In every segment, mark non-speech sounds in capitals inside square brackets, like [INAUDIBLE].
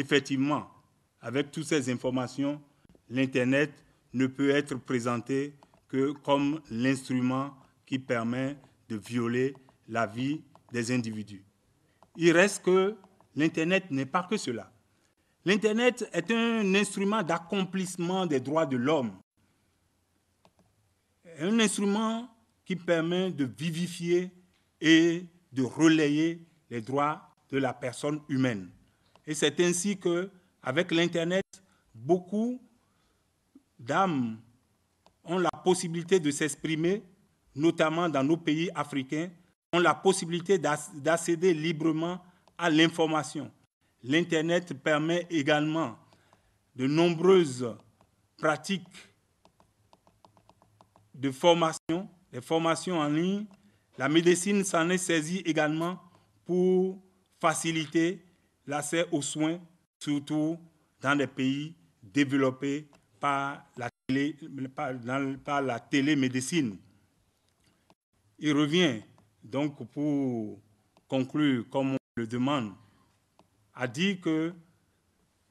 Effectivement, avec toutes ces informations, l'Internet ne peut être présenté que comme l'instrument qui permet de violer la vie des individus. Il reste que l'Internet n'est pas que cela. L'Internet est un instrument d'accomplissement des droits de l'homme, un instrument qui permet de vivifier et de relayer les droits de la personne humaine. Et c'est ainsi que, avec l'Internet, beaucoup d'âmes ont la possibilité de s'exprimer, notamment dans nos pays africains, ont la possibilité d'accéder librement à l'information. L'Internet permet également de nombreuses pratiques de formation, des formations en ligne. La médecine s'en est saisie également pour faciliter l'accès aux soins, surtout dans les pays développés par la, télé, la télémédecine. Il revient donc pour conclure, comme on le demande, à dire que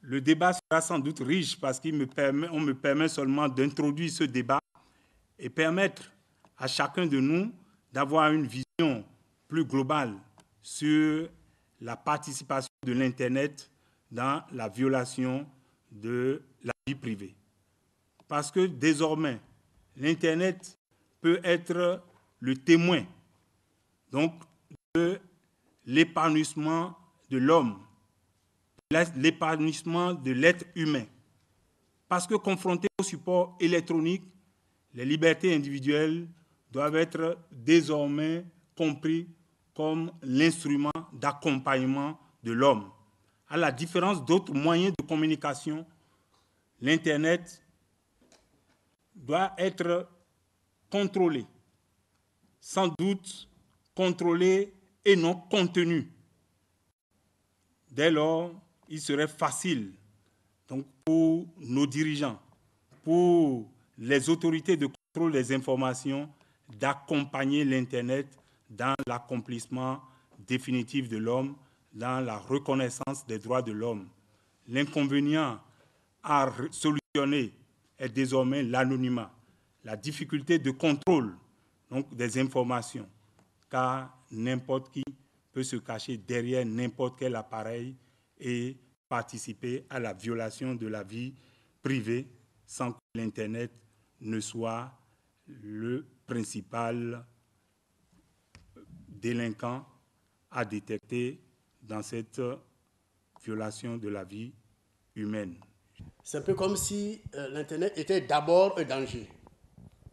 le débat sera sans doute riche parce qu'on me permet seulement d'introduire ce débat et permettre à chacun de nous d'avoir une vision plus globale sur la participation de l'Internet dans la violation de la vie privée. Parce que désormais, l'Internet peut être le témoin donc, de l'épanouissement de l'homme, l'épanouissement de l'être humain. Parce que confronté au support électronique, les libertés individuelles doivent être désormais comprises comme l'instrument d'accompagnement de l'homme. À la différence d'autres moyens de communication, l'Internet doit être contrôlé, sans doute contrôlé et non contenu. Dès lors, il serait facile donc, pour nos dirigeants, pour les autorités de contrôle des informations, d'accompagner l'Internet dans l'accomplissement définitif de l'homme, dans la reconnaissance des droits de l'homme. L'inconvénient à solutionner est désormais l'anonymat, la difficulté de contrôle donc des informations, car n'importe qui peut se cacher derrière n'importe quel appareil et participer à la violation de la vie privée sans que l'Internet ne soit le principal délinquants à détecter dans cette violation de la vie humaine. C'est un peu comme si euh, l'Internet était d'abord un danger,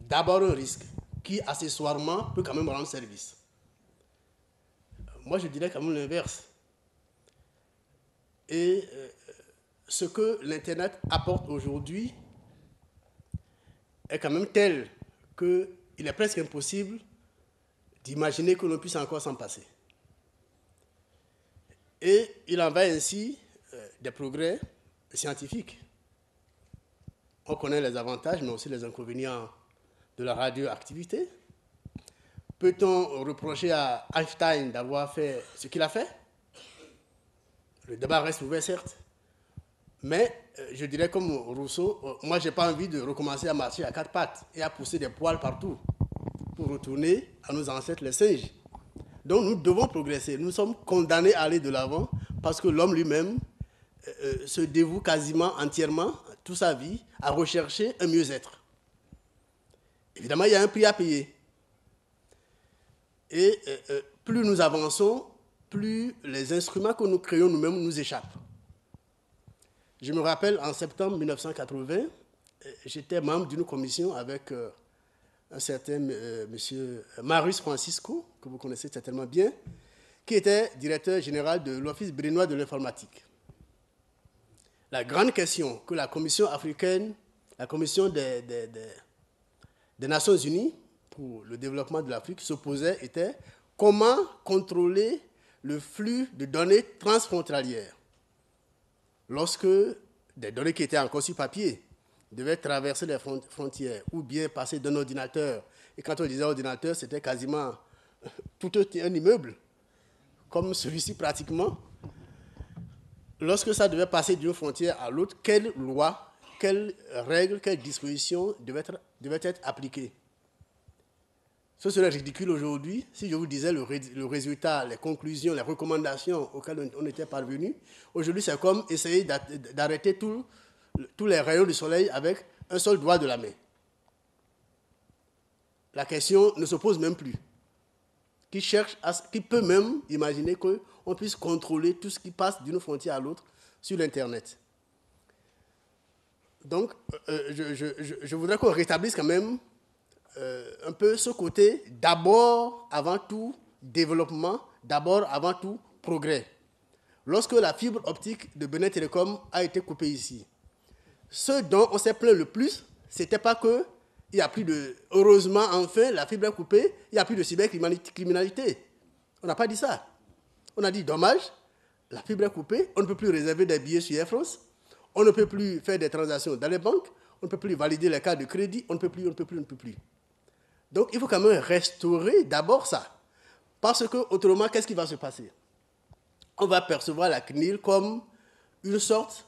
d'abord un risque, qui accessoirement peut quand même rendre service. Moi, je dirais quand même l'inverse. Et euh, ce que l'Internet apporte aujourd'hui est quand même tel qu'il est presque impossible d'imaginer que l'on puisse encore s'en passer. Et il en va ainsi euh, des progrès scientifiques. On connaît les avantages, mais aussi les inconvénients de la radioactivité. Peut-on reprocher à Einstein d'avoir fait ce qu'il a fait Le débat reste ouvert, certes. Mais euh, je dirais comme Rousseau, euh, moi, je n'ai pas envie de recommencer à marcher à quatre pattes et à pousser des poils partout pour retourner à nos ancêtres les singes. Donc nous devons progresser. Nous sommes condamnés à aller de l'avant parce que l'homme lui-même euh, euh, se dévoue quasiment entièrement toute sa vie à rechercher un mieux-être. Évidemment, il y a un prix à payer. Et euh, plus nous avançons, plus les instruments que nous créons nous-mêmes nous échappent. Je me rappelle en septembre 1980, j'étais membre d'une commission avec un certain euh, monsieur Marius Francisco, que vous connaissez certainement bien, qui était directeur général de l'Office Brénois de l'informatique. La grande question que la Commission africaine, la Commission des, des Nations unies pour le développement de l'Afrique se posait était comment contrôler le flux de données transfrontalières lorsque des données qui étaient encore sur papier devait traverser les frontières ou bien passer d'un ordinateur. Et quand on disait ordinateur, c'était quasiment [LAUGHS] tout un immeuble, comme celui-ci pratiquement. Lorsque ça devait passer d'une frontière à l'autre, quelle loi, quelles règles, quelles dispositions devaient être, être appliquées ce serait ridicule aujourd'hui si je vous disais le, le, résultat, les conclusions, les recommandations auxquelles on était parvenu. Aujourd'hui, c'est comme essayer d'arrêter tout, tous les rayons du soleil avec un seul doigt de la main. La question ne se pose même plus. Qui, cherche à, qui peut même imaginer qu'on puisse contrôler tout ce qui passe d'une frontière à l'autre sur l'Internet Donc, euh, euh, je, voudrais qu'on rétablisse quand même euh, un peu ce côté d'abord, avant tout, développement, d'abord, avant tout, progrès. Lorsque la fibre optique de Benet Telecom a été coupée ici, ce dont on s'est plaint le plus, c'était pas que il y a plus de. Heureusement, enfin, la fibre est coupée, il y a plus de cybercriminalité. On n'a pas dit ça. On a dit dommage, la fibre est coupée, on ne peut plus réserver des billets sur Air France, on ne peut plus faire des transactions dans les banques, on ne peut plus valider les cartes de crédit, on ne peut plus, on ne peut plus, on ne peut plus. Donc il faut quand même restaurer d'abord ça. Parce que autrement, qu'est-ce qui va se passer On va percevoir la CNIL comme une sorte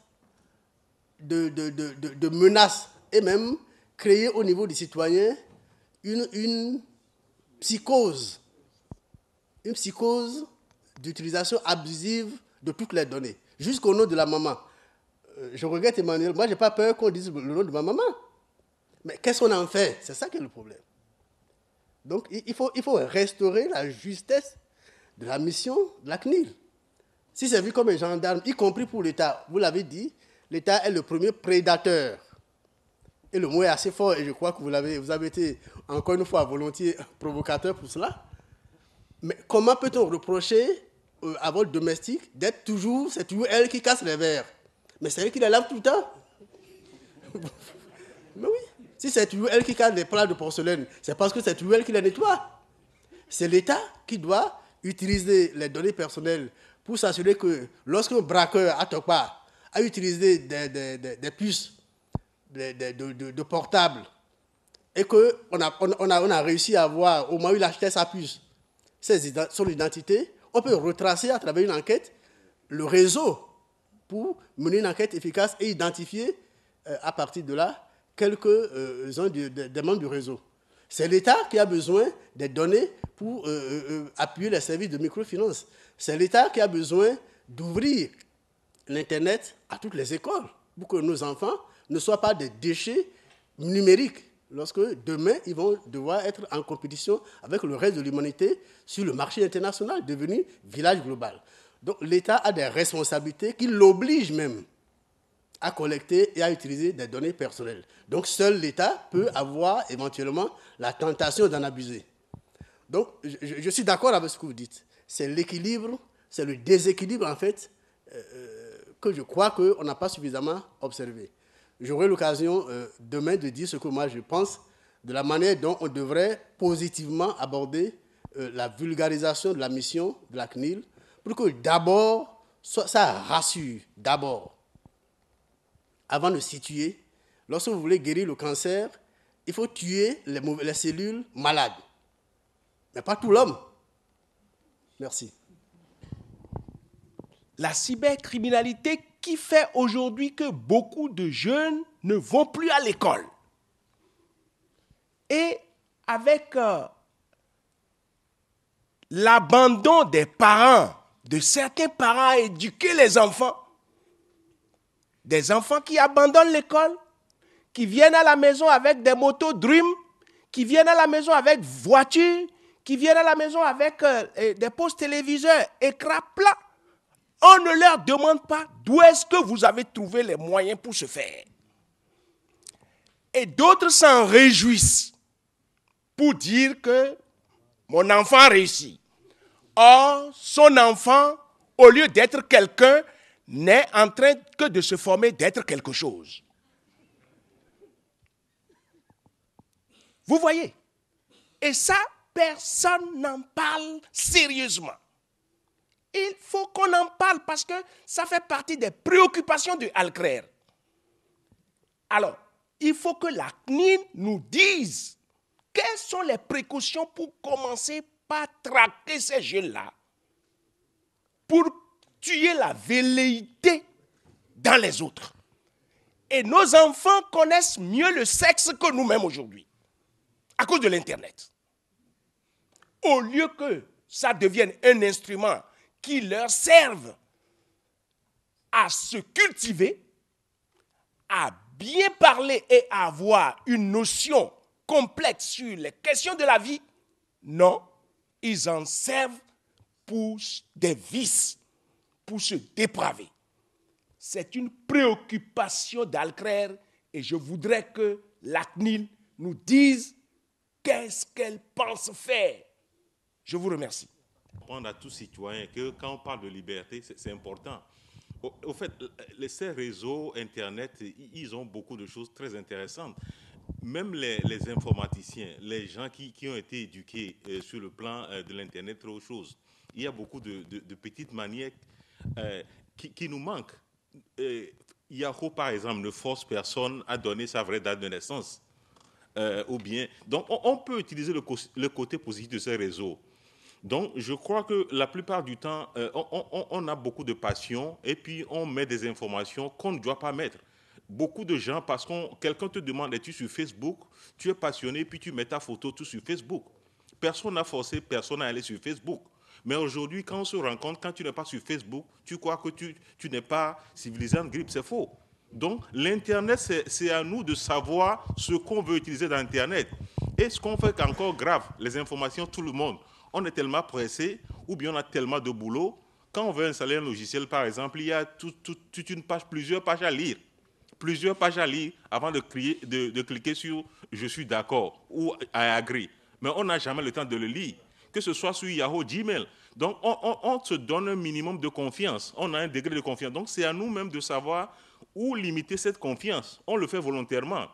de, de, menaces et même créer au niveau des citoyens une, une psychose, une psychose d'utilisation abusive de toutes les données, jusqu'au nom de la maman. Euh, je regrette Emmanuel, moi j'ai pas peur qu'on dise le nom de ma maman. Mais qu'est-ce qu'on en fait C'est ça qui est le problème. Donc il faut, il faut restaurer la justesse de la mission de la CNIL. Si c'est vu comme un gendarme, y compris pour l'État, vous l'avez dit, l'État est le premier prédateur. Et le mot est assez fort, et je crois que vous avez, vous avez été, encore une fois, volontiers provocateur pour cela. Mais comment peut-on reprocher euh, à votre domestique d'être toujours, c'est toujours elle qui casse les verres Mais c'est elle qui les lave tout le temps [LAUGHS] Mais oui, si c'est toujours elle qui casse les plats de porcelaine, c'est parce que c'est toujours elle qui les nettoie. C'est l'État qui doit utiliser les données personnelles pour s'assurer que lorsqu'un braqueur attaque pas à utiliser des, puces de, portables et qu'on a, on a, réussi à avoir, au moins eu il achetait sa puce, ses, son identité, on peut retracer à travers une enquête le réseau pour mener une enquête efficace et identifier euh, à partir de là quelques-uns euh, des, membres du réseau. C'est l'État qui a besoin des données pour euh, appuyer les services de microfinance. C'est l'État qui a besoin d'ouvrir l'Internet à toutes les écoles pour que nos enfants ne soient pas des déchets numériques lorsque demain ils vont devoir être en compétition avec le reste de l'humanité sur le marché international devenu village global. Donc l'État a des responsabilités qui l'obligent même à collecter et à utiliser des données personnelles. Donc seul l'État peut avoir éventuellement la tentation d'en abuser. Donc je, suis d'accord avec ce que vous dites. C'est l'équilibre, c'est le déséquilibre en fait euh, que je crois qu'on n'a pas suffisamment observé. J'aurai l'occasion euh, demain de dire ce que moi je pense de la manière dont on devrait positivement aborder euh, la vulgarisation de la mission de la CNIL pour que d'abord, ça, rassure, d'abord, avant de situer. Lorsque vous voulez guérir le cancer, il faut tuer les, les cellules malades, mais pas tout l'homme. Merci la cybercriminalité qui fait aujourd'hui que beaucoup de jeunes ne vont plus à l'école. Et avec euh, l'abandon des parents, de certains parents à éduquer les enfants, des enfants qui abandonnent l'école, qui viennent à la maison avec des motos Dream, qui viennent à la maison avec voiture, qui viennent à la maison avec euh, des postes téléviseurs, écrats plats. On ne leur demande pas d'où est-ce que vous avez trouvé les moyens pour se faire. Et d'autres s'en réjouissent pour dire que mon enfant réussit. Or, son enfant, au lieu d'être quelqu'un, n'est en train que de se former d'être quelque chose. Vous voyez Et ça, personne n'en parle sérieusement. Il faut qu'on en parle parce que ça fait partie des préoccupations du Alcraire. Alors, il faut que la cni nous dise quelles sont les précautions pour commencer par traquer ces jeunes-là, pour tuer la velléité dans les autres. Et nos enfants connaissent mieux le sexe que nous-mêmes aujourd'hui, à cause de l'Internet. Au lieu que ça devienne un instrument qui leur servent à se cultiver, à bien parler et à avoir une notion complète sur les questions de la vie. Non, ils en servent pour des vices, pour se dépraver. C'est une préoccupation d'Alcraire et je voudrais que l'ACNIL nous dise qu'est-ce qu'elle pense faire. Je vous remercie. Apprendre à tout citoyens que quand on parle de liberté, c'est important. Au, fait, ces réseaux Internet, ils ont beaucoup de choses très intéressantes. Même les, informaticiens, les gens qui, qui ont été éduqués euh, sur le plan euh, de l'Internet, trop choses, il y a beaucoup de, de, petites manières euh, qui, nous manquent. Yahoo, par exemple, ne force personne à donner sa vraie date de naissance. ou bien, donc, on, peut utiliser le, le côté positif de ces réseaux donc, je crois que la plupart du temps, euh, on, a beaucoup de passion et puis on met des informations qu'on ne doit pas mettre. Beaucoup de gens, parce que quelqu'un te demande, es-tu sur Facebook Tu es passionné, puis tu mets ta photo tout sur Facebook. Personne n'a forcé personne à aller sur Facebook. Mais aujourd'hui, quand on se rend compte, quand tu n'es pas sur Facebook, tu crois que tu, tu n'es pas civilisé en grippe. C'est faux. Donc, l'Internet, c'est à nous de savoir ce qu'on veut utiliser dans Internet. Et ce qu'on fait encore grave, les informations, tout le monde on est tellement pressé ou bien on a tellement de boulot. Quand on veut installer un logiciel, par exemple, il y a tout, toute une page, plusieurs pages à lire. Plusieurs pages à lire avant de, cliquer sur je suis d'accord ou I agree. Mais on n'a jamais le temps de le lire, que ce soit sur Yahoo, Gmail. Donc on, on se donne un minimum de confiance. On a un degré de confiance. Donc c'est à nous-mêmes de savoir où limiter cette confiance. On le fait volontairement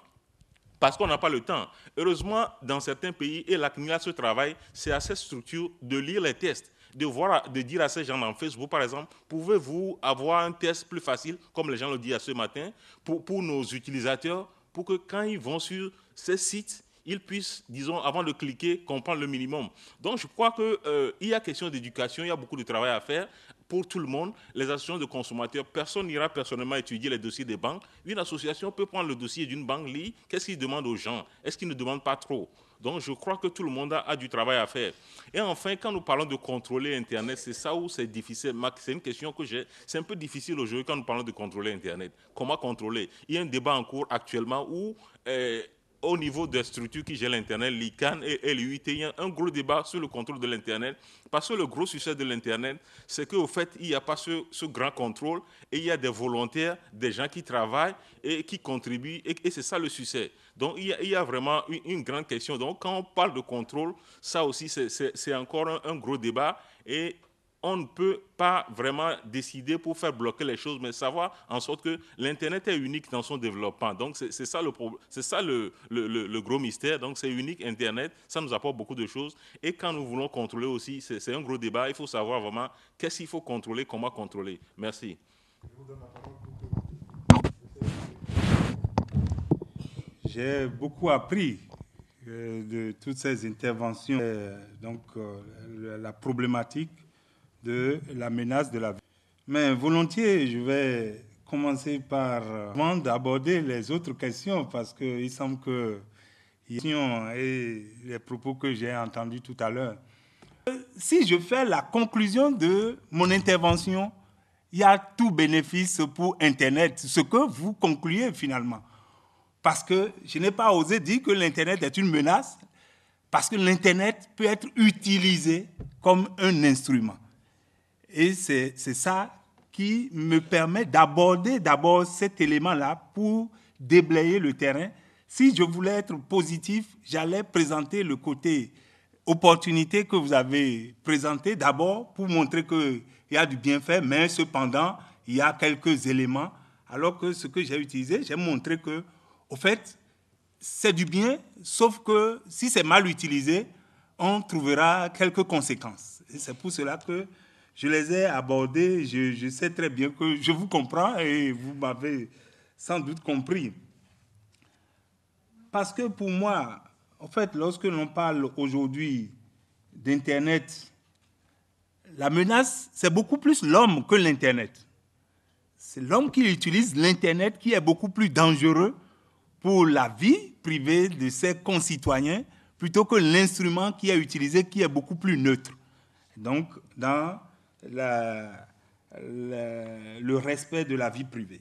parce qu'on n'a pas le temps. Heureusement, dans certains pays, et la CNIL a ce travail, c'est à cette structure de lire les tests, de, voir, de dire à ces gens dans Facebook, par exemple, pouvez-vous avoir un test plus facile, comme les gens le disent ce matin, pour, pour nos utilisateurs, pour que quand ils vont sur ces sites, ils puissent, disons, avant de cliquer, comprendre le minimum. Donc, je crois qu'il euh, y a question d'éducation, il y a beaucoup de travail à faire pour tout le monde, les associations de consommateurs, personne n'ira personnellement étudier les dossiers des banques. Une association peut prendre le dossier d'une banque, lire qu'est-ce qu'il demande aux gens, est-ce qu'il ne demande pas trop. Donc je crois que tout le monde a, du travail à faire. Et enfin, quand nous parlons de contrôler Internet, c'est ça où c'est difficile. C'est une question que j'ai. C'est un peu difficile aujourd'hui quand nous parlons de contrôler Internet. Comment contrôler Il y a un débat en cours actuellement où... Euh, au niveau des structures qui gèrent l'Internet, l'ICANN et l'UIT, il y a un gros débat sur le contrôle de l'Internet. Parce que le gros succès de l'Internet, c'est qu'au fait, il n'y a pas ce, grand contrôle et il y a des volontaires, des gens qui travaillent et qui contribuent. Et, et c'est ça le succès. Donc, il y a, vraiment une, grande question. Donc, quand on parle de contrôle, ça aussi, c'est encore un, un gros débat. Et on ne peut pas vraiment décider pour faire bloquer les choses, mais savoir en sorte que l'Internet est unique dans son développement. Donc, c'est ça, le, le, gros mystère. Donc, c'est unique Internet, ça nous apporte beaucoup de choses. Et quand nous voulons contrôler aussi, c'est un gros débat. Il faut savoir vraiment qu'est-ce qu'il faut contrôler, comment contrôler. Merci. J'ai beaucoup appris euh, de toutes ces interventions, euh, donc euh, la problématique de la menace de la vie. Mais volontiers, je vais commencer par avant d'aborder les autres questions parce qu'il semble que et les propos que j'ai entendus tout à l'heure. Si je fais la conclusion de mon intervention, il y a tout bénéfice pour Internet, ce que vous concluez finalement. Parce que je n'ai pas osé dire que l'Internet est une menace, parce que l'Internet peut être utilisé comme un instrument. Et c'est ça qui me permet d'aborder d'abord cet élément-là pour déblayer le terrain. Si je voulais être positif, j'allais présenter le côté opportunité que vous avez présenté d'abord pour montrer qu'il y a du bienfait, mais cependant, il y a quelques éléments. Alors que ce que j'ai utilisé, j'ai montré que, au fait, c'est du bien, sauf que si c'est mal utilisé, on trouvera quelques conséquences. Et c'est pour cela que je les ai abordés. Je, sais très bien que je vous comprends et vous m'avez sans doute compris. Parce que pour moi, en fait, lorsque l'on parle aujourd'hui d'Internet, la menace, c'est beaucoup plus l'homme que l'Internet. C'est l'homme qui utilise l'Internet qui est beaucoup plus dangereux pour la vie privée de ses concitoyens plutôt que l'instrument qui est utilisé qui est beaucoup plus neutre. Donc, dans le respect de la vie privée.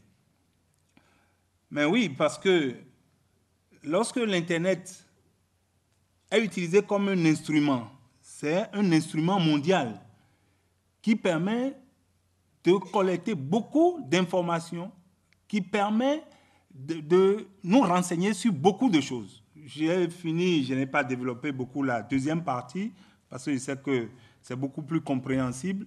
Mais oui, parce que lorsque l'Internet est utilisé comme un instrument, c'est un instrument mondial qui permet de collecter beaucoup d'informations, qui permet de, de, nous renseigner sur beaucoup de choses. J'ai fini, je n'ai pas développé beaucoup la deuxième partie, parce que je sais que c'est beaucoup plus compréhensible.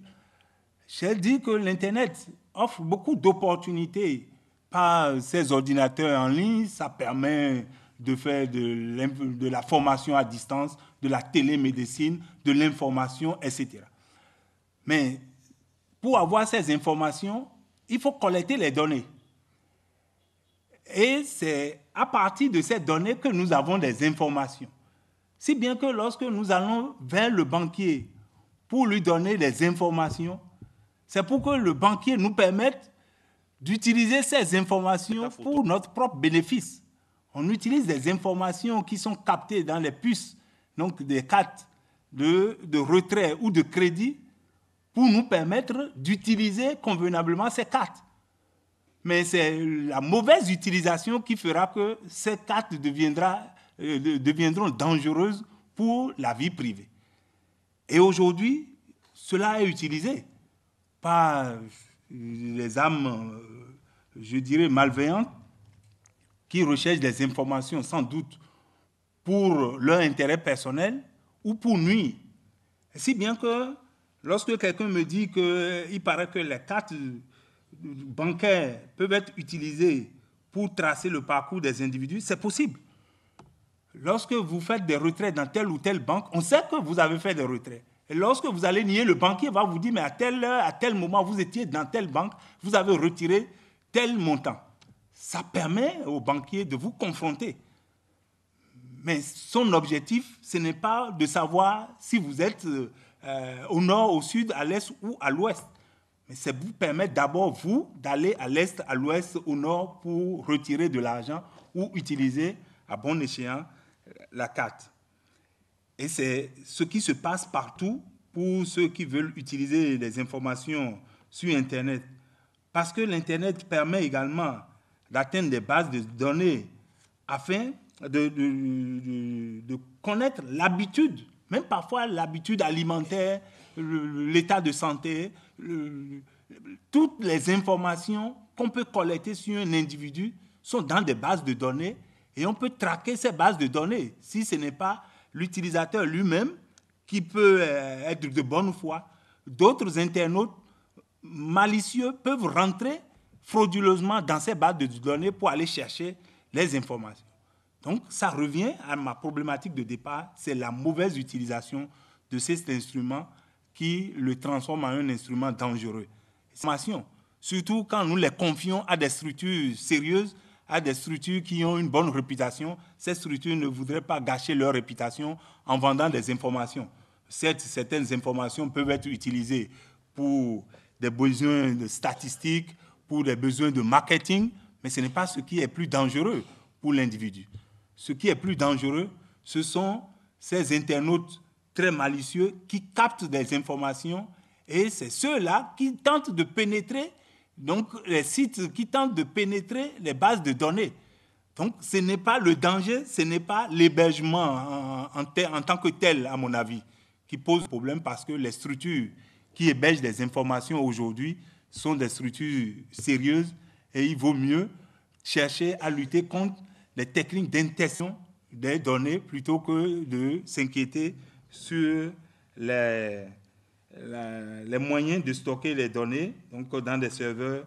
J'ai dit que l'Internet offre beaucoup d'opportunités par ces ordinateurs en ligne. Ça permet de faire de, de la formation à distance, de la télémédecine, de l'information, etc. Mais pour avoir ces informations, il faut collecter les données. Et c'est à partir de ces données que nous avons des informations. Si bien que lorsque nous allons vers le banquier pour lui donner des informations, c'est pour que le banquier nous permette d'utiliser ces informations pour notre propre bénéfice. On utilise des informations qui sont captées dans les puces, donc des cartes de, retrait ou de crédit, pour nous permettre d'utiliser convenablement ces cartes. Mais c'est la mauvaise utilisation qui fera que ces cartes euh, deviendront dangereuses pour la vie privée. Et aujourd'hui, cela est utilisé pas euh, les âmes, euh, je dirais, malveillantes, qui recherchent des informations sans doute pour leur intérêt personnel ou pour nuire. Si bien que lorsque quelqu'un me dit qu'il euh, paraît que les cartes bancaires peuvent être utilisées pour tracer le parcours des individus, c'est possible. Lorsque vous faites des retraits dans telle ou telle banque, on sait que vous avez fait des retraits. Et lorsque vous allez nier, le banquier va vous dire, mais à à tel moment, vous étiez dans telle banque, vous avez retiré tel montant. Ça permet au banquier de vous confronter. Mais son objectif, ce n'est pas de savoir si vous êtes euh, au nord, au sud, à l'est ou à l'ouest. Mais ça vous permet d'abord, vous, d'aller à l'est, à l'ouest, au nord pour retirer de l'argent ou utiliser à bon échéant la carte. Et c'est ce qui se passe partout pour ceux qui veulent utiliser les informations sur Internet. Parce que l'Internet permet également d'atteindre des bases de données afin de, connaître l'habitude, même parfois l'habitude alimentaire, l'état de santé, toutes les informations qu'on peut collecter sur un individu sont dans des bases de données et on peut traquer ces bases de données si ce n'est pas l'utilisateur lui-même qui peut euh, être de bonne foi. D'autres internautes malicieux peuvent rentrer frauduleusement dans ces bases de données pour aller chercher les informations. Donc ça revient à ma problématique de départ, c'est la mauvaise utilisation de cet instrument qui le transforme en un instrument dangereux. Surtout quand nous les confions à des structures sérieuses à des structures qui ont une bonne réputation, ces structures ne voudraient pas gâcher leur réputation en vendant des informations. certaines informations peuvent être utilisées pour des besoins de statistiques, pour des besoins de marketing, mais ce n'est pas ce qui est plus dangereux pour l'individu. Ce qui est plus dangereux, ce sont ces internautes très malicieux qui captent des informations et c'est ceux-là qui tentent de pénétrer donc, les sites qui tentent de pénétrer les bases de données. Donc, ce n'est pas le danger, ce n'est pas l'hébergement en, tant que tel, à mon avis, qui pose problème parce que les structures qui hébergent des informations aujourd'hui sont des structures sérieuses et il vaut mieux chercher à lutter contre les techniques d'intention des données plutôt que de s'inquiéter sur les, les moyens de stocker les données donc, dans des serveurs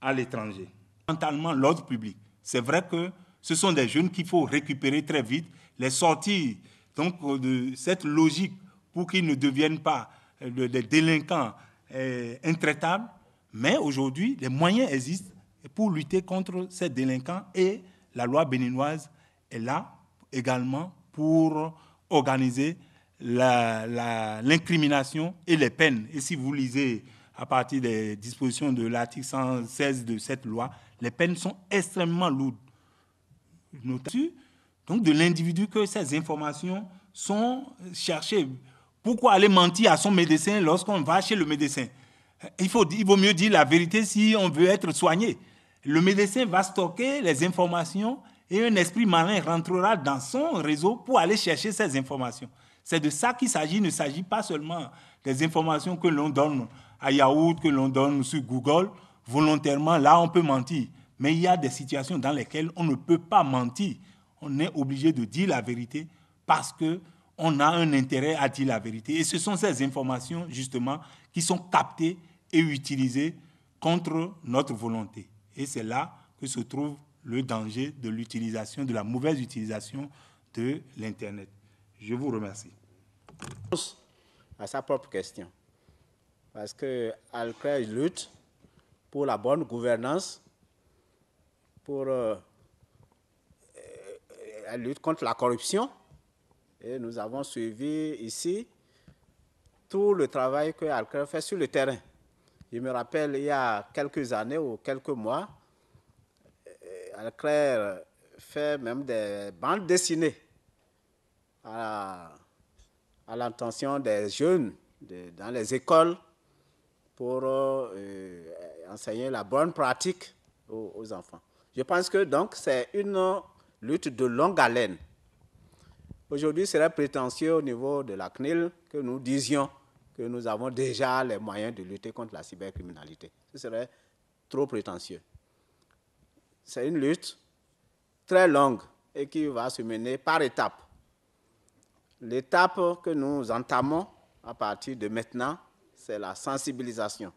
à l'étranger. Mentalement, l'ordre public. C'est vrai que ce sont des jeunes qu'il faut récupérer très vite, les sortir donc, de cette logique pour qu'ils ne deviennent pas euh, des délinquants euh, intraitables. Mais aujourd'hui, les moyens existent pour lutter contre ces délinquants et la loi béninoise est là également pour organiser l'incrimination et les peines. Et si vous lisez à partir des dispositions de l'article 116 de cette loi, les peines sont extrêmement lourdes. donc de l'individu que ces informations sont cherchées. Pourquoi aller mentir à son médecin lorsqu'on va chez le médecin il, faut, il vaut mieux dire la vérité si on veut être soigné. Le médecin va stocker les informations et un esprit malin rentrera dans son réseau pour aller chercher ces informations. C'est de ça qu'il s'agit. Il ne s'agit pas seulement des informations que l'on donne à Yahoo, que l'on donne sur Google. Volontairement, là, on peut mentir. Mais il y a des situations dans lesquelles on ne peut pas mentir. On est obligé de dire la vérité parce qu'on a un intérêt à dire la vérité. Et ce sont ces informations, justement, qui sont captées et utilisées contre notre volonté. Et c'est là que se trouve le danger de l'utilisation, de la mauvaise utilisation de l'Internet. Je vous remercie. À sa propre question, parce que lutte pour la bonne gouvernance, pour euh, euh, la lutte contre la corruption. Et nous avons suivi ici tout le travail que fait sur le terrain. Je me rappelle, il y a quelques années ou quelques mois, euh, Alclair fait même des bandes dessinées à, à l'intention des jeunes dans les écoles pour euh, enseigner la bonne pratique aux, aux, enfants. Je pense que donc c'est une lutte de longue haleine. Aujourd'hui, ce serait prétentieux au niveau de la CNIL que nous disions que nous avons déjà les moyens de lutter contre la cybercriminalité. Ce serait trop prétentieux. C'est une lutte très longue et qui va se mener par étapes. L'étape que nous entamons à partir de maintenant, c'est la sensibilisation.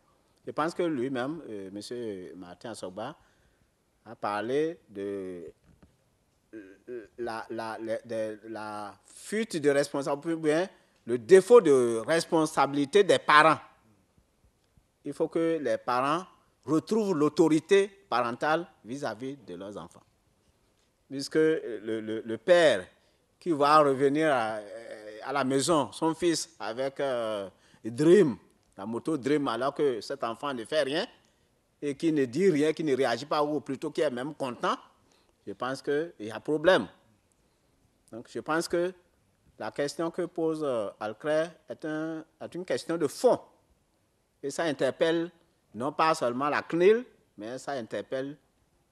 Je pense que lui-même, Monsieur M. Martin Sogba, a parlé de euh, la, de fuite de responsabilité, bien le défaut de responsabilité des parents. Il faut que les parents retrouvent l'autorité parentale vis-à-vis de leurs enfants. Puisque le, le, le père qui va revenir euh, à, la maison, son fils, avec euh, Dream, la moto Dream, alors que cet enfant ne fait rien et qui ne dit rien, qui ne réagit pas, ou plutôt qui est même content, je pense qu'il y a problème. Donc je pense que la question que pose euh, Alcré est une question de fond. Et ça interpelle non pas seulement la CNIL, mais ça interpelle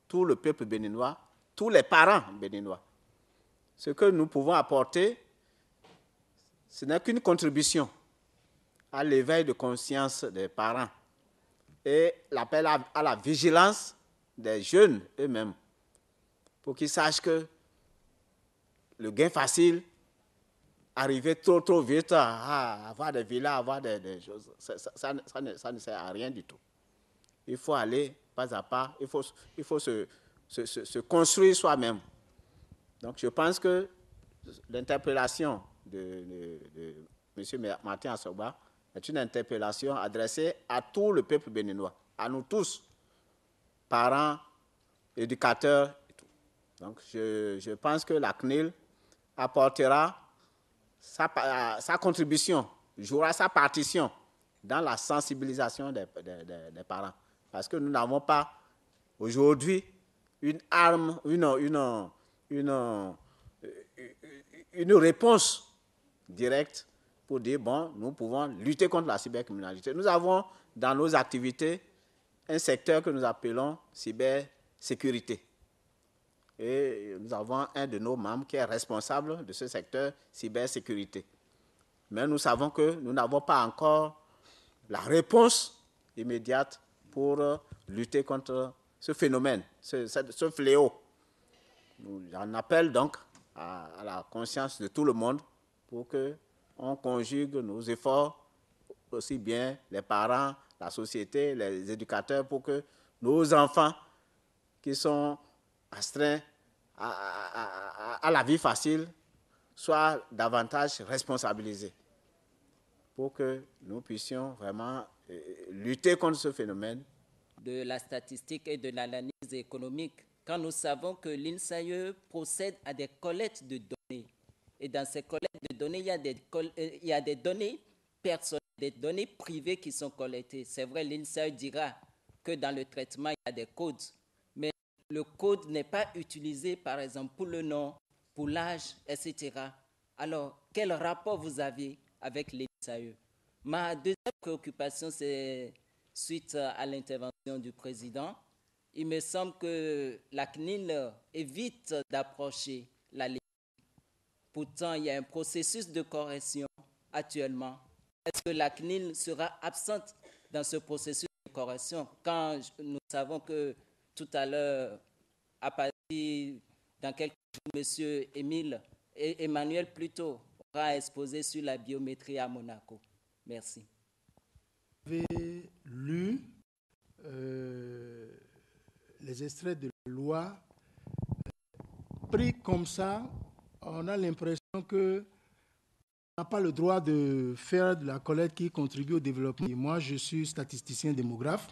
tout le peuple béninois, tous les parents béninois ce que nous pouvons apporter, ce n'est qu'une contribution à l'éveil de conscience des parents et l'appel à, la vigilance des jeunes eux-mêmes pour qu'ils sachent que le gain facile, arriver trop trop vite à, ah, ah, avoir des villas, avoir des, choses, ça, ne, sert à rien du tout. Il faut aller pas à pas, il faut, il faut se construire soi-même donc je pense que l'interpellation de, M. Martin Assoba est une interpellation adressée à tout le peuple béninois, à nous tous, parents, éducateurs et tout. Donc je, pense que la CNIL apportera sa, contribution, jouera sa partition dans la sensibilisation des, parents. Parce que nous n'avons pas aujourd'hui une arme, une, une, une, euh, une réponse directe pour dire, bon, nous pouvons lutter contre la cybercriminalité. Nous avons dans nos activités un secteur que nous appelons cybersécurité. Et nous avons un de nos membres qui est responsable de ce secteur cybersécurité. Mais nous savons que nous n'avons pas encore la réponse immédiate pour euh, lutter contre ce phénomène, ce, ce fléau. J'en appelle donc à, la conscience de tout le monde pour que conjugue nos efforts, aussi bien les parents, la société, les éducateurs, pour que nos enfants qui sont astreints à la vie facile soient davantage responsabilisés pour que nous puissions vraiment euh, lutter contre ce phénomène. De la statistique et de l'analyse économique quand nous savons que l'INSAE procède à des collectes de données. Et dans ces collectes de données, il y a des, euh, il a des données personnelles, des données privées qui sont collectées. C'est vrai, l'INSAE dira que dans le traitement, il y a des codes. Mais le code n'est pas utilisé, par exemple, pour le nom, pour l'âge, etc. Alors, quel rapport vous avez avec l'INSAE Ma deuxième préoccupation, c'est suite euh, à l'intervention du président il me semble que la CNIL évite d'approcher la ligne. Pourtant, il y a un processus de correction actuellement. Est-ce que la CNIL sera absente dans ce processus de correction quand nous savons que tout à l'heure, à partir dans quelques jours, Monsieur Émile, et Emmanuel plutôt, aura exposé sur la biométrie à Monaco. Merci. Vous avez lu euh les extraits de loi, euh, pris comme ça, on a l'impression que n'a pas le droit de faire de la collecte qui contribue au développement. moi, je suis statisticien démographe.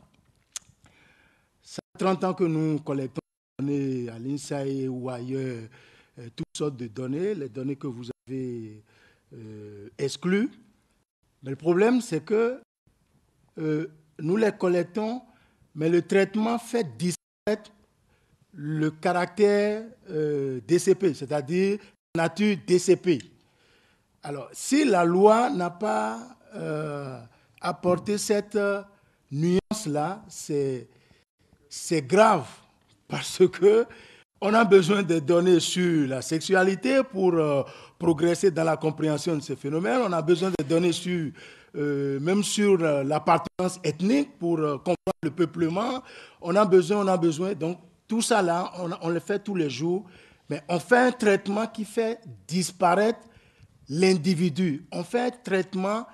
Ça fait 30 ans que nous collectons des données à l'INSAE ou ailleurs, euh, toutes sortes de données, les données que vous avez exclu exclues. Mais le problème, c'est que euh, nous les collectons, mais le traitement fait 10 le caractère euh, DCP, c'est-à-dire la nature DCP. Alors, si la loi n'a pas euh, apporté cette euh, nuance-là, c'est grave parce que on a besoin de données sur la sexualité pour progresser dans la compréhension de ces phénomènes. On a besoin de données sur euh, même sur euh, l'appartenance ethnique pour euh, comprendre le peuplement. On a besoin, on a besoin. Donc tout ça là, on, le fait tous les jours, mais on fait un traitement qui fait disparaître l'individu. On fait un traitement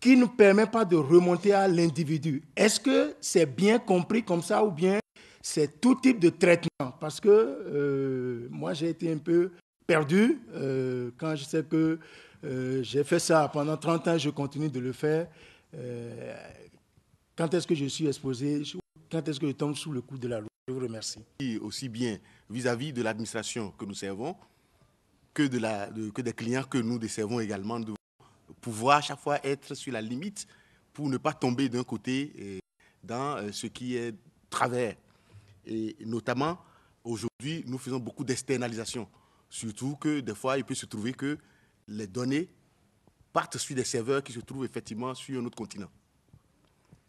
qui ne permet pas de remonter à l'individu. Est-ce que c'est bien compris comme ça ou bien c'est tout type de traitement Parce que moi, j'ai été un peu perdu quand je sais que euh, j'ai fait ça pendant 30 ans, je continue de le faire. Euh, quand est-ce que je suis exposé Quand est-ce que je tombe sous le coup de la loi Je vous remercie. aussi bien vis-à-vis de l'administration que nous servons que, de la, que des clients que nous desservons également, de pouvoir à chaque fois être sur la limite pour ne pas tomber d'un côté euh, dans ce qui est travers. Et notamment, aujourd'hui, nous faisons beaucoup d'externalisation. Surtout que des fois, il peut se trouver que les données partent sur des serveurs qui se trouvent effectivement sur un autre continent.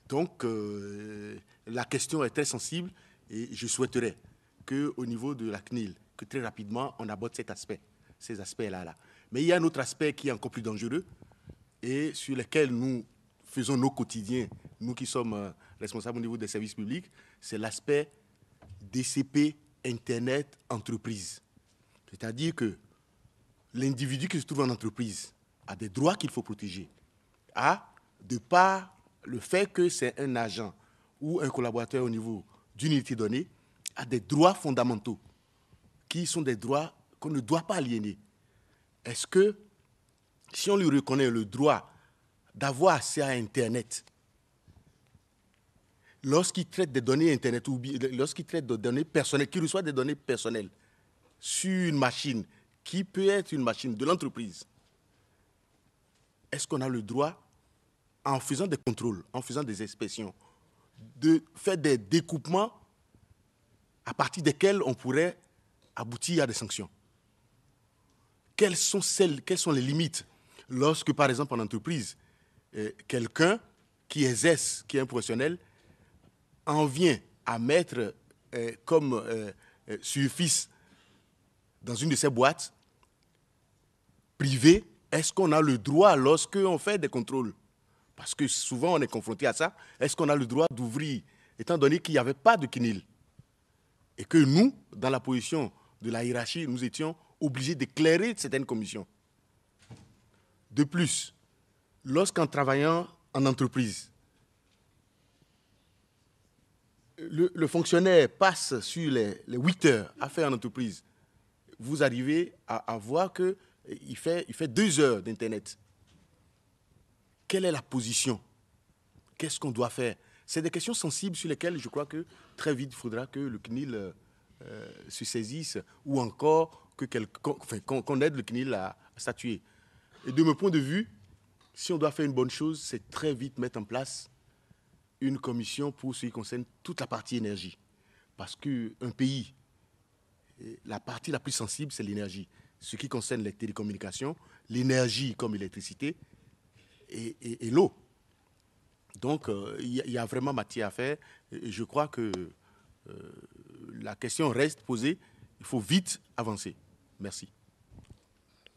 Donc, euh, la question est très sensible et je souhaiterais qu'au niveau de la CNIL, que très rapidement, on aborde cet aspect, ces aspects-là. Là. Mais il y a un autre aspect qui est encore plus dangereux et sur lequel nous faisons nos quotidiens, nous qui sommes euh, responsables au niveau des services publics, c'est l'aspect DCP, Internet, entreprise. C'est-à-dire que l'individu qui se trouve en entreprise a des droits qu'il faut protéger. A, de par le fait que c'est un agent ou un collaborateur au niveau d'une unité donnée, a des droits fondamentaux qui sont des droits qu'on ne doit pas aliéner. Est-ce que si on lui reconnaît le droit d'avoir accès à Internet, lorsqu'il traite des données Internet ou lorsqu'il traite des données personnelles, qu'il reçoit des données personnelles sur une machine, qui peut être une machine de l'entreprise, est-ce qu'on a le droit, en faisant des contrôles, en faisant des inspections, de faire des découpements à partir desquels on pourrait aboutir à des sanctions quelles sont, celles, quelles sont les limites lorsque, par exemple, en entreprise, euh, quelqu'un qui exerce, qui est un professionnel, en vient à mettre euh, comme euh, surfice dans une de ces boîtes privées, est-ce qu'on a le droit lorsqu'on fait des contrôles Parce que souvent on est confronté à ça. Est-ce qu'on a le droit d'ouvrir, étant donné qu'il n'y avait pas de KINIL, Et que nous, dans la position de la hiérarchie, nous étions obligés d'éclairer certaines commissions. De plus, lorsqu'en travaillant en entreprise, le, fonctionnaire passe sur les, les 8 heures à faire en entreprise vous arrivez à, voir qu'il eh, fait, il fait deux heures d'Internet. Quelle est la position Qu'est-ce qu'on doit faire C'est des questions sensibles sur lesquelles je crois que très vite, il faudra que le CNIL euh, euh, se saisisse ou encore qu'on aide le CNIL à, à statuer. Et de mon point de vue, si on doit faire une bonne chose, c'est très vite mettre en place une commission pour ce qui concerne toute la partie énergie. Parce qu'un pays la partie la plus sensible, c'est l'énergie. Ce qui concerne les télécommunications, l'énergie comme électricité et, l'eau. Donc, euh, il y, a vraiment matière à faire. je crois que euh, la question reste posée. Il faut vite avancer. Merci.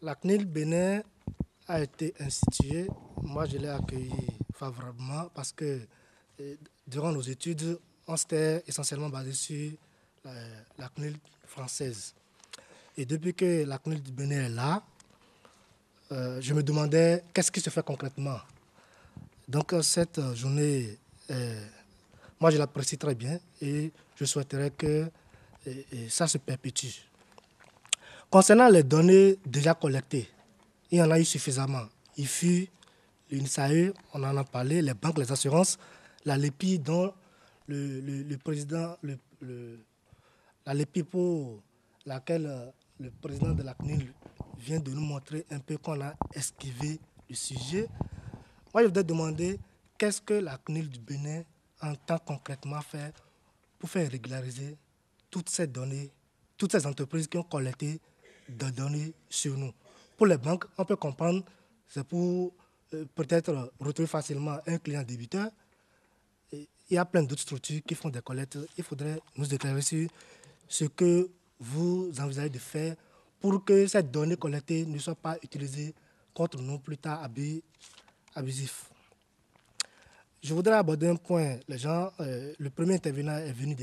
La CNIL Bénin a été instituée. Moi, je l'ai accueillie favorablement parce que euh, durant nos études, on s'était essentiellement basé sur la, la française. Et depuis que la CNIL du Bénin est là, euh, je me demandais qu'est-ce qui se fait concrètement. Donc euh, cette euh, journée, moi je l'apprécie très bien et je souhaiterais que ça se perpétue. Concernant les données déjà collectées, il y en a eu suffisamment. Il fut l'UNSAE, on en a parlé, les banques, les assurances, la LEPI dont le, président, le la Lepipo, laquelle euh, le président de la CNIL vient de nous montrer un peu qu'on a esquivé le sujet. Moi, je voudrais demander qu'est-ce que la CNIL du Bénin entend concrètement faire pour faire régulariser toutes ces données, toutes ces entreprises qui ont collecté des données sur nous. Pour les banques, on peut comprendre, c'est pour euh, peut-être retrouver facilement un client débiteur. Il y a plein d'autres structures qui font des collectes. Il faudrait nous déclarer sur ce que vous envisagez de faire pour que cette donnée collectée ne soit pas utilisée contre nous plus tard abusif. Je voudrais aborder un point. Les gens, euh, le premier intervenant est, venu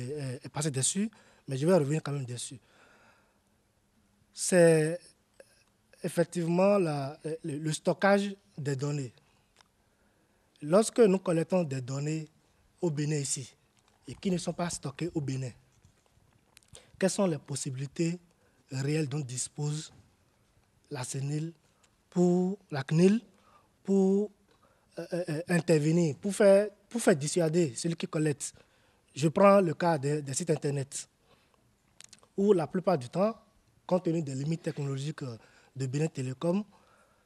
passé dessus, mais je vais revenir quand même dessus. C'est effectivement le, le stockage des données. Lorsque nous collectons des données au Bénin ici, et qui ne sont pas stockées au Bénin, quelles sont les possibilités réelles dont dispose la CNIL pour la CNIL pour euh, euh, euh, intervenir, pour faire, dissuader celui qui collecte. Je prends le cas des, sites Internet, où la plupart du temps, compte tenu des limites technologiques de Bénin Télécom,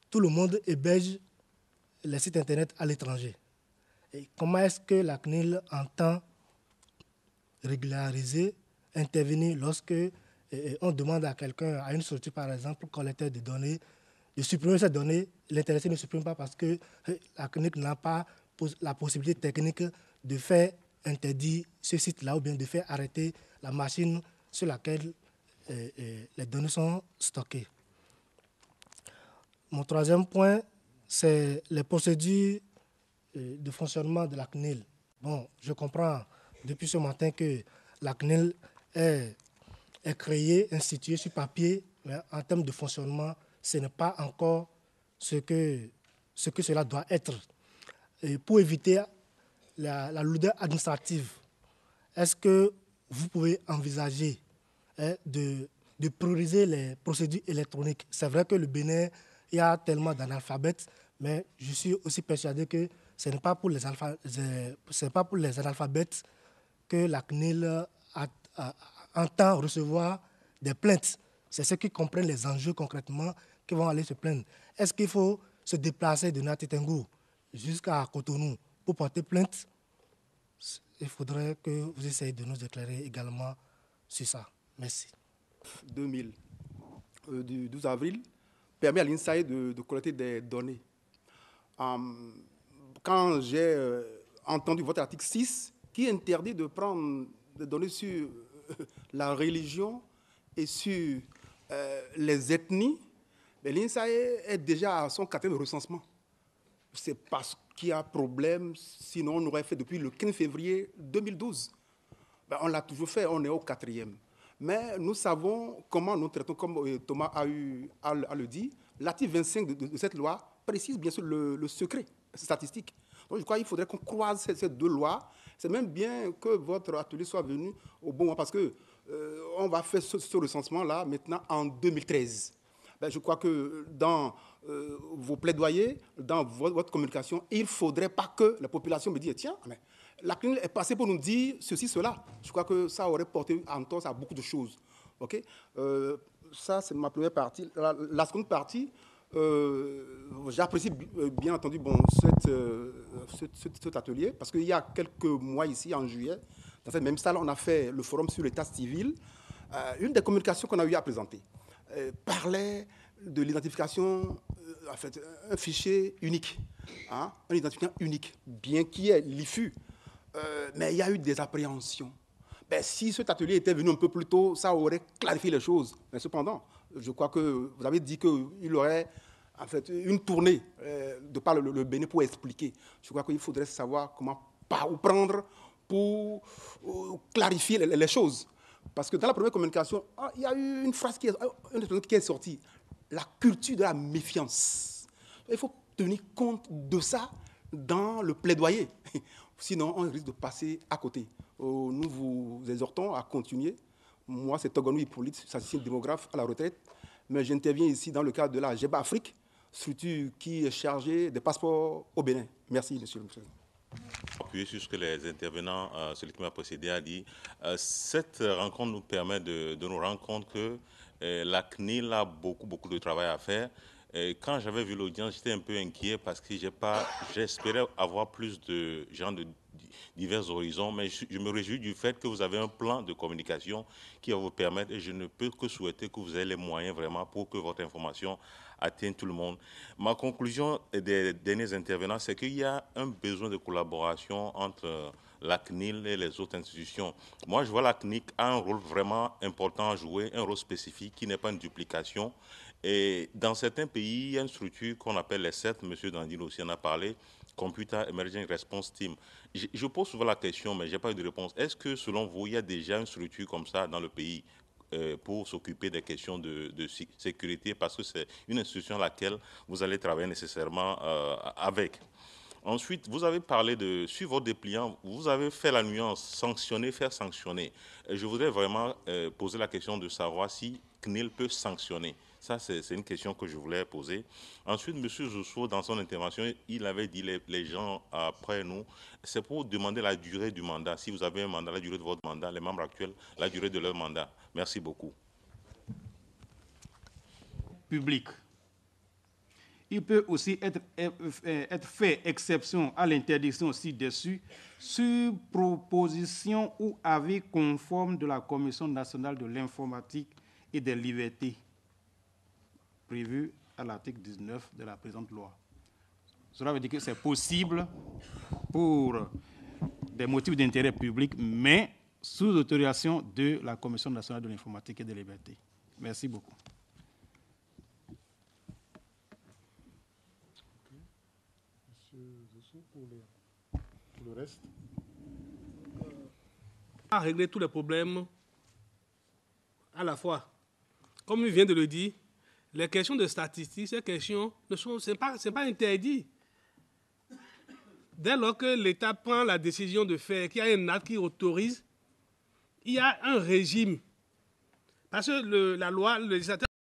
tout le monde héberge les sites Internet à l'étranger. comment est-ce que la CNIL entend régulariser intervenir lorsque euh, euh, on demande à quelqu'un, à une structure par exemple, collecteur de données, de supprimer ces données. L'intéressé ne supprime pas parce que euh, la clinique n'a pas la possibilité technique de faire interdire ce site-là ou bien de faire arrêter la machine sur laquelle les données sont stockées. Mon troisième point, c'est les procédures de fonctionnement de la CNIL. Bon, je comprends depuis ce matin que la CNIL est, créé, institué sur papier, mais en termes de fonctionnement, ce n'est pas encore ce que, ce que cela doit être. Et pour éviter la, la lourdeur administrative, est-ce que vous pouvez envisager hein, de, de, prioriser les procédures électroniques C'est vrai que le Bénin, il y a tellement d'analphabètes, mais je suis aussi persuadé que ce n'est pas pas pour les analphabètes que la CNIL entend recevoir des plaintes. C'est ceux qui comprennent les enjeux concrètement qui vont aller se plaindre. Est-ce qu'il faut se déplacer de Natitengo jusqu'à Cotonou pour porter plainte Il faudrait que vous essayiez de nous éclairer également sur ça. Merci. 2000, euh, du 12 avril, permet à l'INSAE de, collecter des données. Hum, quand j'ai euh, entendu votre article 6, qui interdit de prendre de données sur euh, [LAUGHS] la religion et sur euh, les ethnies, l'INSAE est déjà à son quatrième recensement. C'est parce qu'il y a problème, sinon on aurait fait depuis le 15 février 2012. Ben, on l'a toujours fait, on est au quatrième. Mais nous savons comment nous traitons, comme euh, Thomas a, eu, a, le dit, l'article 25 de, cette loi précise bien sûr le, secret statistique. Donc je crois qu'il faudrait qu'on croise ces deux lois c'est même bien que votre atelier soit venu au bon moment parce que euh, on va faire ce, recensement-là maintenant en 2013. Ben, je crois que dans euh, vos plaidoyers, dans votre, communication, il ne faudrait pas que la population me dise tiens, la CNIL est passée pour nous dire ceci, cela. Je crois que ça aurait porté en à beaucoup de choses. OK euh, Ça, c'est ma première partie. la seconde partie, euh, J'apprécie euh, bien entendu bon, euh, cette, cet atelier parce qu'il y a quelques mois ici, en juillet, dans cette même salle, on a fait le forum sur l'état civil. une des communications qu'on a eu à présenter parlait de l'identification, en fait, un fichier unique, hein, un identifiant unique, bien qu'il y ait l'IFU. mais il y a eu des appréhensions. Ben, si cet atelier était venu un peu plus tôt, ça aurait clarifié les choses. Mais cependant, je crois que vous avez dit qu'il aurait en fait, une tournée euh, de par le, le, pour expliquer. Je crois qu'il faudrait savoir comment pas ou prendre pour euh, clarifier les, choses. Parce que dans la première communication, ah, il y a eu une phrase qui est, sortie la culture de la méfiance. Il faut tenir compte de ça dans le plaidoyer. [LAUGHS] Sinon, on risque de passer à côté. Euh, nous vous exhortons à continuer. Moi, c'est Togonou Hippolyte, statisticien démographe à la retraite, mais j'interviens ici dans le cadre de la GEBA Afrique, structure qui est chargé des passeports au Bénin. Merci, Monsieur le Président. Appuyez sur ce que les intervenants, celui qui m'a précédé a dit, euh, cette rencontre nous permet de, nous rendre compte que euh, la CNIL a beaucoup, beaucoup de travail à faire. Et quand j'avais vu l'audience, j'étais un peu inquiet parce que j'ai pas, j'espérais avoir plus de gens de divers horizons, mais je, me réjouis du fait que vous avez un plan de communication qui va vous permettre, et je ne peux que souhaiter que vous ayez les moyens vraiment pour que votre information atteint tout le monde. Ma conclusion des derniers intervenants, c'est qu'il y a un besoin de collaboration entre euh, la CNIL et les autres institutions. Moi, je vois la CNIC a un rôle vraiment important à jouer, un rôle spécifique qui n'est pas une duplication. Et dans certains pays, il y a une structure qu'on appelle les 7, e M. Dandino aussi en a parlé, Computer Emerging Response Team. Je, je pose souvent la question, mais je n'ai pas eu de réponse. Est-ce que, selon vous, il y a déjà une structure comme ça dans le pays euh, pour s'occuper des questions de, sécurité parce que c'est une institution à laquelle vous allez travailler nécessairement euh, avec. Ensuite, vous avez parlé de suivre votre dépliant, vous avez fait la nuance, sanctionner, faire sanctionner. Je voudrais vraiment euh, poser la question de savoir si CNIL peut sanctionner. Ça, c'est une question que je voulais poser. Ensuite, M. Jousseau, dans son intervention, il avait dit les, gens après nous, c'est pour demander la durée du mandat. Si vous avez un mandat, la durée de votre mandat, les membres actuels, la durée de leur mandat. Merci beaucoup. Public. Il peut aussi être, euh, être fait exception à l'interdiction ci-dessus sur proposition ou avis conforme de la Commission nationale de l'informatique et des libertés prévue à l'article 19 de la présente loi. Cela veut dire que c'est possible pour des motifs d'intérêt public, mais sous autorisation de la Commission nationale de l'informatique et des libertés. Merci beaucoup. pour le reste à régler tous les problèmes à la fois. Comme il vient de le dire, les questions de statistiques, ces questions ne sont pas, pas interdit. Dès lors que l'État prend la décision de faire, qu'il y a un acte qui autorise, il y a un régime. Parce que la loi, le législateur